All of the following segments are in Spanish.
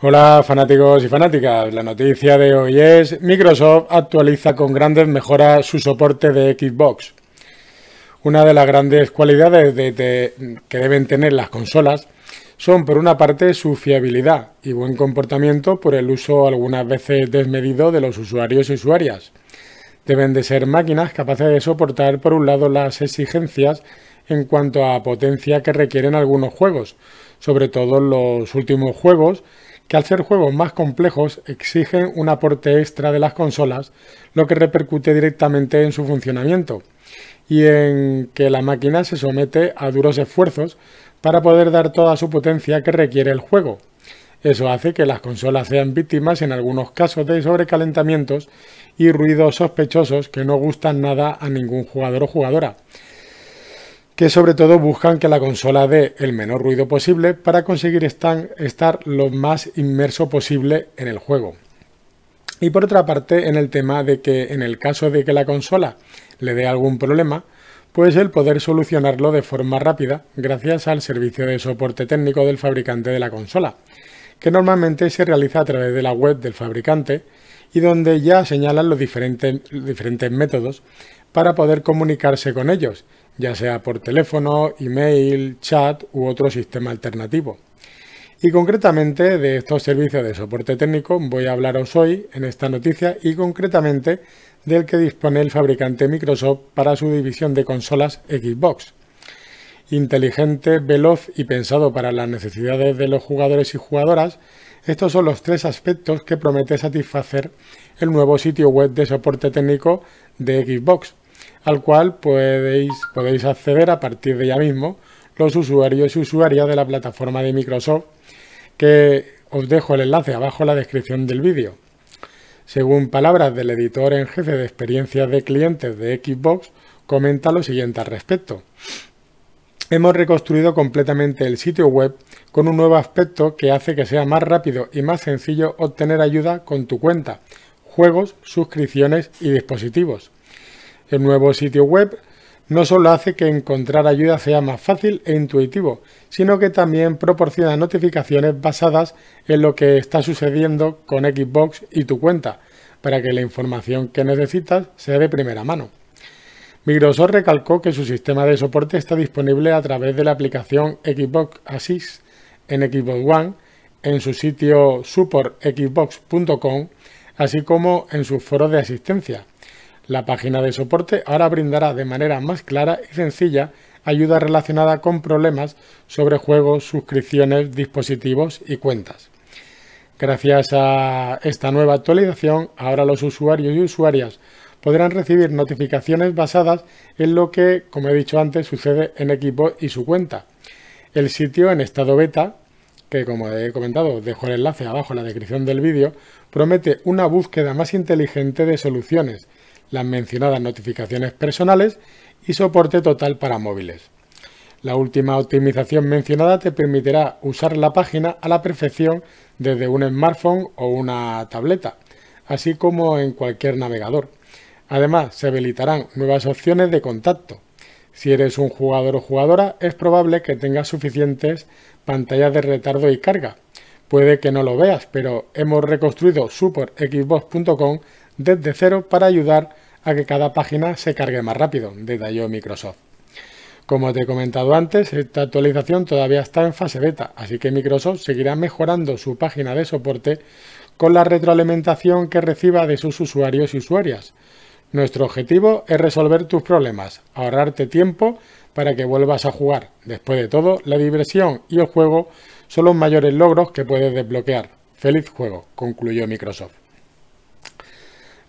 Hola fanáticos y fanáticas, la noticia de hoy es Microsoft actualiza con grandes mejoras su soporte de Xbox. Una de las grandes cualidades que deben tener las consolas son por una parte su fiabilidad y buen comportamiento por el uso algunas veces desmedido de los usuarios y usuarias. Deben de ser máquinas capaces de soportar por un lado las exigencias en cuanto a potencia que requieren algunos juegos, sobre todo los últimos juegos que al ser juegos más complejos exigen un aporte extra de las consolas, lo que repercute directamente en su funcionamiento y en que la máquina se somete a duros esfuerzos para poder dar toda su potencia que requiere el juego. Eso hace que las consolas sean víctimas en algunos casos de sobrecalentamientos y ruidos sospechosos que no gustan nada a ningún jugador o jugadora que sobre todo buscan que la consola dé el menor ruido posible para conseguir estar lo más inmerso posible en el juego. Y por otra parte, en el tema de que en el caso de que la consola le dé algún problema, pues el poder solucionarlo de forma rápida gracias al servicio de soporte técnico del fabricante de la consola, que normalmente se realiza a través de la web del fabricante y donde ya señalan los diferentes, diferentes métodos para poder comunicarse con ellos ya sea por teléfono, email, chat u otro sistema alternativo. Y concretamente de estos servicios de soporte técnico voy a hablaros hoy en esta noticia y concretamente del que dispone el fabricante Microsoft para su división de consolas Xbox. Inteligente, veloz y pensado para las necesidades de los jugadores y jugadoras, estos son los tres aspectos que promete satisfacer el nuevo sitio web de soporte técnico de Xbox al cual podéis, acceder a partir de ya mismo los usuarios y usuarias de la plataforma de Microsoft, que os dejo el enlace abajo en la descripción del vídeo. Según palabras del editor en jefe de experiencias de clientes de Xbox, comenta lo siguiente al respecto. Hemos reconstruido completamente el sitio web con un nuevo aspecto que hace que sea más rápido y más sencillo obtener ayuda con tu cuenta, juegos, suscripciones y dispositivos. El nuevo sitio web no solo hace que encontrar ayuda sea más fácil e intuitivo, sino que también proporciona notificaciones basadas en lo que está sucediendo con Xbox y tu cuenta, para que la información que necesitas sea de primera mano. Microsoft recalcó que su sistema de soporte está disponible a través de la aplicación Xbox Assist en Xbox One, en su sitio supportxbox.com, así como en sus foros de asistencia. La página de soporte ahora brindará de manera más clara y sencilla ayuda relacionada con problemas sobre juegos, suscripciones, dispositivos y cuentas. Gracias a esta nueva actualización, ahora los usuarios y usuarias podrán recibir notificaciones basadas en lo que, como he dicho antes, sucede en equipo y su cuenta. El sitio en estado beta, que como he comentado, dejo el enlace abajo en la descripción del vídeo, promete una búsqueda más inteligente de soluciones las mencionadas notificaciones personales y soporte total para móviles. La última optimización mencionada te permitirá usar la página a la perfección desde un smartphone o una tableta, así como en cualquier navegador. Además, se habilitarán nuevas opciones de contacto. Si eres un jugador o jugadora, es probable que tengas suficientes pantallas de retardo y carga. Puede que no lo veas, pero hemos reconstruido superxbox.com desde cero para ayudar a que cada página se cargue más rápido, detalló Microsoft. Como te he comentado antes, esta actualización todavía está en fase beta, así que Microsoft seguirá mejorando su página de soporte con la retroalimentación que reciba de sus usuarios y usuarias. Nuestro objetivo es resolver tus problemas, ahorrarte tiempo para que vuelvas a jugar. Después de todo, la diversión y el juego son los mayores logros que puedes desbloquear. Feliz juego, concluyó Microsoft.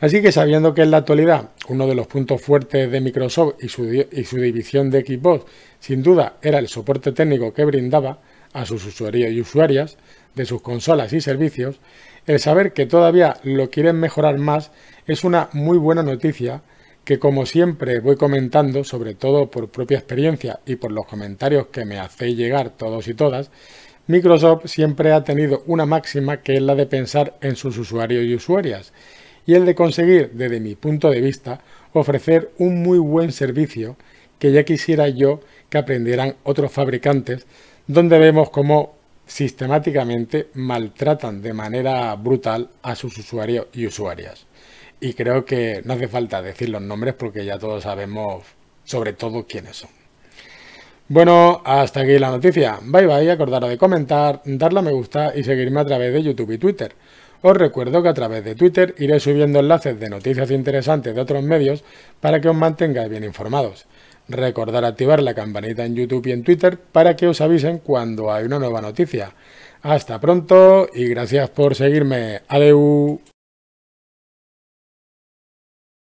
Así que sabiendo que en la actualidad uno de los puntos fuertes de Microsoft y su, división de Xbox sin duda era el soporte técnico que brindaba a sus usuarios y usuarias de sus consolas y servicios, el saber que todavía lo quieren mejorar más es una muy buena noticia que como siempre voy comentando, sobre todo por propia experiencia y por los comentarios que me hacéis llegar todos y todas, Microsoft siempre ha tenido una máxima que es la de pensar en sus usuarios y usuarias y el de conseguir, desde mi punto de vista, ofrecer un muy buen servicio que ya quisiera yo que aprendieran otros fabricantes, donde vemos cómo sistemáticamente maltratan de manera brutal a sus usuarios y usuarias. Y creo que no hace falta decir los nombres porque ya todos sabemos sobre todo quiénes son. Bueno, hasta aquí la noticia. Bye bye, acordaros de comentar, darle a me gusta y seguirme a través de YouTube y Twitter. Os recuerdo que a través de Twitter iré subiendo enlaces de noticias interesantes de otros medios para que os mantengáis bien informados. Recordar activar la campanita en YouTube y en Twitter para que os avisen cuando hay una nueva noticia. Hasta pronto y gracias por seguirme. Adeu.